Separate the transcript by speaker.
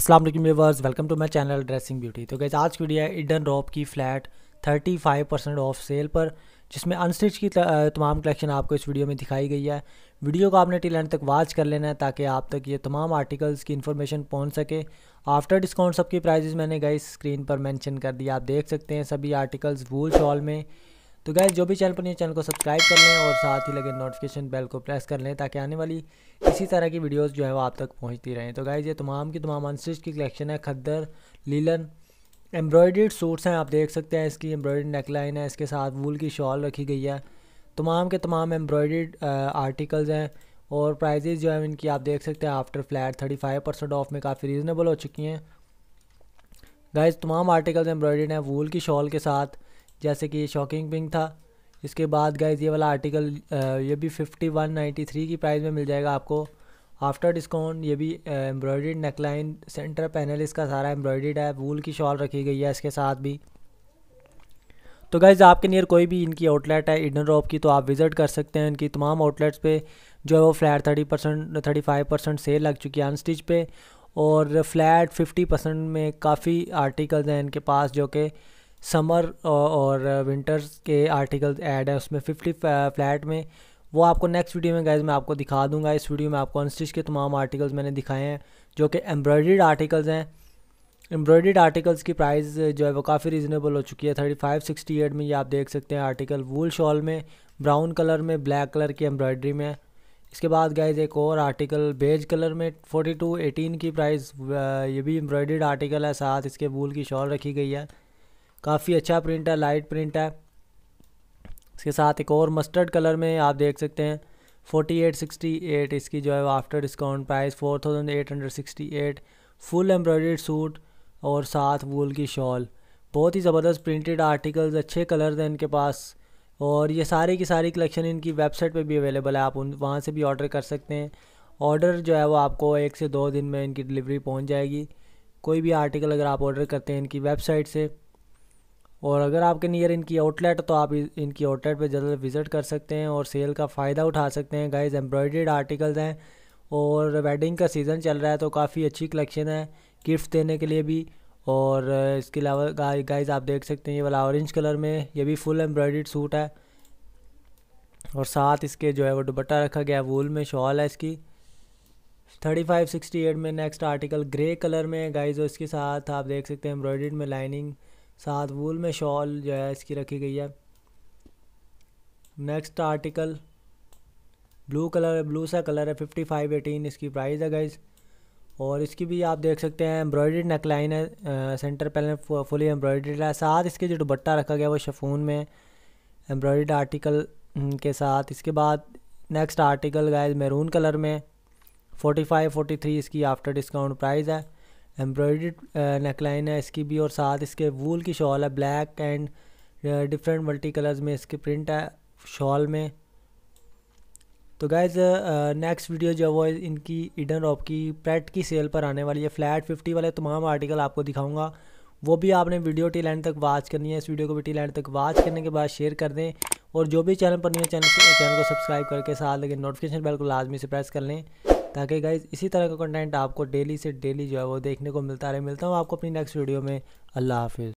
Speaker 1: Aslam viewers welcome to my channel dressing beauty तो guys आज की वीडियो है इडन रॉप की फ्लैट 35 परसेंट ऑफ सेल पर जिसमें अनस्टिच की तमाम कलेक्शन आपको इस वीडियो में दिखाई गई है वीडियो को आपने टिल एंड तक वॉच कर लेना है ताकि आप तक ये तमाम आर्टिकल्स की इन्फॉर्मेशन पहुंच सके आफ्टर डिस्काउंट सबकी प्राइजेज़ मैंने गई स्क्रीन पर मैंशन कर दिया आप देख सकते हैं सभी आर्टिकल्स वूल शॉल में तो गैस जो भी चैनल पर नहीं चैनल को सब्सक्राइब कर लें और साथ ही लगे नोटिफिकेशन बेल को प्रेस कर लें ताकि आने वाली इसी तरह की वीडियोस जो है वो आप तक पहुंचती रहें तो गैस ये तमाम की तमाम अनस्टिच की कलेक्शन है खद्दर लीलन एम्ब्रॉयड सूट्स हैं आप देख सकते हैं इसकी एम्ब्रॉयड नेकलाइन है इसके साथ वूल की शॉल रखी गई है तमाम के तमाम एम्ब्रॉयड आर्टिकल्स हैं और प्राइजेज़ जो है इनकी आप देख सकते हैं after flat thirty five percent off में काफ़ी रीज़नेबल हो चुकी हैं गाइज तमाम आर्टिकल्स एम्ब्रॉयड हैं वूल की शॉल के साथ जैसे कि ये शॉकिंग पिंक था इसके बाद गाइज ये वाला आर्टिकल ये भी फिफ्टी वन नाइन्टी थ्री की प्राइस में मिल जाएगा आपको आफ्टर डिस्काउंट ये भी एम्ब्रॉयड नेकलाइन सेंटर पैनल इसका सारा एम्ब्रॉयड है वूल की शॉल रखी गई है इसके साथ भी तो गाइज़ आपके नियर कोई भी इनकी आउटलेट है इडन रॉप की तो आप विज़िट कर सकते हैं इनकी तमाम आउटलेट्स पे जो है वो flat thirty percent thirty five percent sale लग चुकी है अनस्टिच पे और फ्लैट फिफ्टी परसेंट में काफ़ी आर्टिकल्स हैं इनके पास जो कि समर और विंटर्स के आर्टिकल ऐड है उसमें फिफ्टी फ्लैट में वो आपको नेक्स्ट वीडियो में गैज़ मैं आपको दिखा दूंगा इस वीडियो में आपको अनस्टिच के तमाम आर्टिकल्स मैंने दिखाए हैं जो कि एम्ब्रॉयड आर्टिकल्स हैं एम्ब्रॉयड आर्टिकल्स की प्राइस जो है वो काफ़ी रीज़नेबल हो चुकी है थर्टी फाइव सिक्सटी एट में ये आप देख सकते हैं आर्टिकल वूल शॉल में ब्राउन कलर में ब्लैक कलर की एम्ब्रॉयडरी में इसके बाद गाइज एक और आर्टिकल बेज कलर में फोर्टी टू एटीन की प्राइस ये भी एम्ब्रॉयड आर्टिकल है साथ इसके वूल की शॉल रखी गई है काफ़ी अच्छा प्रिंट है लाइट प्रिंट है इसके साथ एक और मस्टर्ड कलर में आप देख सकते हैं फोर्टी एट सिक्सटी एट इसकी जो है वो after discount price four thousand eight hundred sixty eight full embroidered suit और साथ वूल की शॉल बहुत ही ज़बरदस्त प्रिंटेड आर्टिकल्स अच्छे कलर्स हैं इनके पास और ये सारी की सारी कलेक्शन इनकी वेबसाइट पे भी अवेलेबल है आप उन वहाँ से भी ऑर्डर कर सकते हैं ऑर्डर जो है वो आपको एक से दो दिन में इनकी डिलीवरी पहुँच जाएगी कोई भी आर्टिकल अगर आप ऑर्डर करते हैं इनकी वेबसाइट से और अगर आपके नियर इनकी आउटलेट तो आप इनकी आउटलेट पर जल्द विज़िट कर सकते हैं और सेल का फ़ायदा उठा सकते हैं गाइज एम्ब्रॉयड्रीड आर्टिकल्स हैं और वेडिंग का सीज़न चल रहा है तो काफ़ी अच्छी कलेक्शन है गिफ्ट देने के लिए भी और इसके अलावा गाइज आप देख सकते हैं ये वाला ऑरेंज कलर में ये भी फुल एम्ब्रॉयड्रीड सूट है और साथ इसके जो है वो दुपट्टा रखा गया है वूल में शॉल है इसकी थर्टी फाइव सिक्सटी एट में नेक्स्ट आर्टिकल ग्रे कलर में गाइज और इसके साथ आप देख सकते हैं एम्ब्रॉयड्रीड में लाइनिंग साथ वूल में शॉल जो है इसकी रखी गई है next article blue colour blue सा कलर है फिफ्टी फाइव एटीन इसकी प्राइस है गाइज और इसकी भी आप देख सकते हैं एम्ब्रॉयड नेकलाइन है आ, सेंटर पहले फुली एम्ब्रॉयडर्ड है साथ इसके जो दुबट्टा रखा गया वो शफून में एम्ब्रॉयड हम्म, आर्टिकल के साथ इसके बाद next article guys maroon colour में फोर्टी फाइव फोटी थ्री इसकी आफ्टर डिस्काउंट प्राइस है एम्ब्रॉयड नेकलाइन है इसकी भी और साथ इसके वूल की शॉल है black and different multi colours में इसके प्रिंट है शॉल में तो गाइज नेक्स्ट वीडियो जो वो इनकी इडन रॉप की प्रेट की सेल पर आने वाली है फ्लैट फिफ्टी वाले तमाम आर्टिकल आपको दिखाऊंगा वो भी आपने वीडियो टी लैंड तक वाच करनी है इस वीडियो को भी टी लैंड तक वाच करने के बाद शेयर कर दें और जो भी चैनल पर नहीं है चैनल चैनल को सब्सक्राइब करके साथ लगे नोटिफिकेशन बेल को लाजमी से प्रेस कर लें ताकि गाइज इसी तरह का कंटेंट आपको डेली से डेली जो है वो देखने को मिलता रहे मिलता हूँ आपको अपनी नेक्स्ट वीडियो में अल्लाह हाफिज़